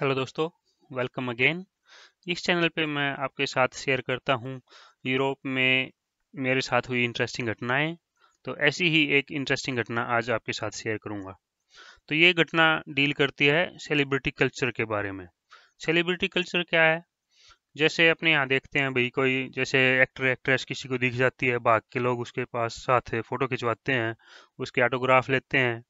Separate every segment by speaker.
Speaker 1: hello दोस्तों welcome again इस channel पे मैं आपके साथ शेयर करता हूँ यूरोप में मेरे साथ हुई इंटरेस्टिंग घटनाएं तो ऐसी ही एक इंटरेस्टिंग घटना आज आपके साथ शेयर करूँगा तो ये घटना डील करती है सेलिब्रिटी कल्चर के बारे में सेलिब्रिटी कल्चर क्या है जैसे अपने यहाँ देखते हैं भाई कोई जैसे एक्टर एक्ट्रेस किसी को दिख जाती है बाग के लोग उसके पास साथ फ़ोटो खिंचवाते हैं उसके ऑटोग्राफ लेते हैं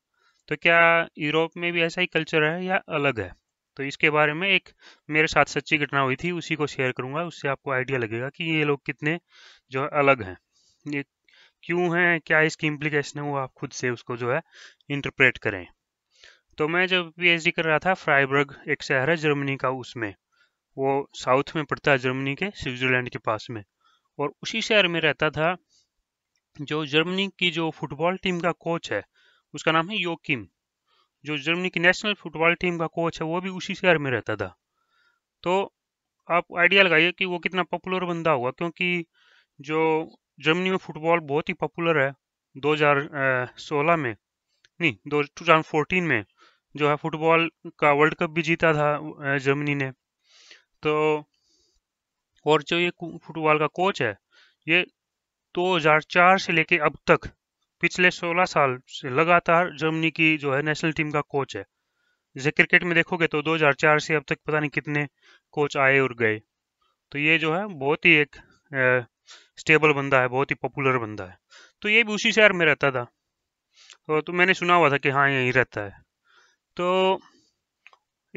Speaker 1: तो क्या यूरोप में भी ऐसा ही कल्चर है या अलग है तो इसके बारे में एक मेरे साथ सच्ची घटना हुई थी उसी को शेयर करूँगा उससे आपको आइडिया लगेगा कि ये लोग कितने जो है अलग हैं ये क्यों हैं क्या इसकी इम्प्लीकेशन है वो आप खुद से उसको जो है इंटरप्रेट करें तो मैं जब पीएचडी कर रहा था फ्राइबर्ग एक शहर है जर्मनी का उसमें वो साउथ में पड़ता है जर्मनी के स्विट्जरलैंड के पास में और उसी शहर में रहता था जो जर्मनी की जो फुटबॉल टीम का कोच है उसका नाम है योकिम जो जर्मनी की नेशनल फुटबॉल टीम का कोच है वो भी उसी शहर में रहता था तो आप आइडिया लगाइए कि वो कितना पॉपुलर बंदा होगा क्योंकि जो जर्मनी में फुटबॉल बहुत ही पॉपुलर है 2016 में नहीं दो में जो है फुटबॉल का वर्ल्ड कप भी जीता था जर्मनी ने तो और जो ये फुटबॉल का कोच है ये 2004 से लेके अब तक पिछले 16 साल से लगातार जर्मनी की जो है नेशनल टीम का कोच है जैसे क्रिकेट में देखोगे तो 2004 से अब तक पता नहीं कितने कोच आए और गए तो ये जो है बहुत ही एक ए, स्टेबल बंदा है बहुत ही पॉपुलर बंदा है तो ये भी उसी शहर में रहता था और तो मैंने सुना हुआ था कि हाँ यहीं रहता है तो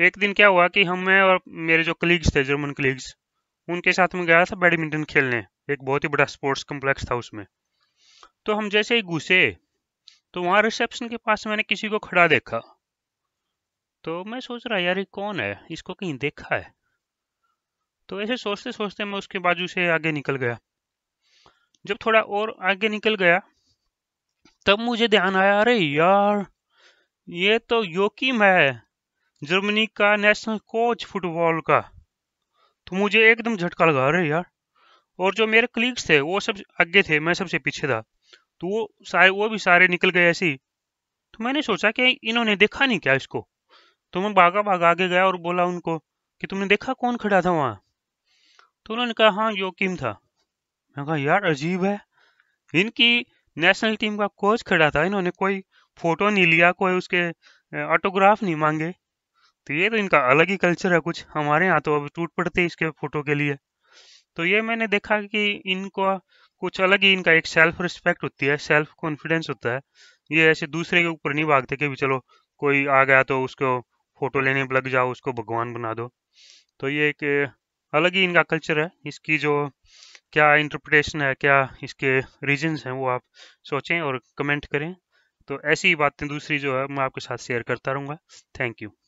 Speaker 1: एक दिन क्या हुआ कि हम मैं और मेरे जो कलीग्स थे जर्मन कलीग्स उनके साथ में गया था बैडमिंटन खेलने एक बहुत ही बड़ा स्पोर्ट्स कम्प्लेक्स था उसमें तो हम जैसे ही घुसे तो वहाँ रिसेप्शन के पास मैंने किसी को खड़ा देखा तो मैं सोच रहा यार ये कौन है इसको कहीं देखा है तो ऐसे सोचते सोचते मैं उसके बाजू से आगे निकल गया जब थोड़ा और आगे निकल गया तब मुझे ध्यान आया अरे यार ये तो योकिम है जर्मनी का नेशनल कोच फुटबॉल का तो मुझे एकदम झटका लगा अरे यार और जो मेरे कलीग्स थे वो सब आगे थे मैं सबसे पीछे था तो वो सारे वो भी सारे निकल गए ऐसे ही तो मैंने सोचा कि इन्होंने देखा नहीं क्या इसको तो मैं भागा भागा आगे गया और बोला उनको कि तुमने देखा कौन खड़ा था वहाँ तो उन्होंने कहा हाँ योकिम था मैं कहा यार अजीब है इनकी नेशनल टीम का कोच खड़ा था इन्होंने कोई फोटो नहीं लिया कोई उसके ऑटोग्राफ नहीं मांगे तो ये तो इनका अलग ही कल्चर है कुछ हमारे यहाँ तो अब टूट पड़ते इसके फोटो के लिए तो ये मैंने देखा कि इनको कुछ अलग ही इनका एक सेल्फ रिस्पेक्ट होती है सेल्फ कॉन्फिडेंस होता है ये ऐसे दूसरे के ऊपर नहीं भागते कि भी चलो कोई आ गया तो उसको फोटो लेने लग जाओ उसको भगवान बना दो तो ये एक अलग ही इनका कल्चर है इसकी जो क्या इंटरप्रिटेशन है क्या इसके रीजन्स हैं वो आप सोचें और कमेंट करें तो ऐसी ही बातें दूसरी जो है मैं आपके साथ शेयर करता रहूँगा थैंक यू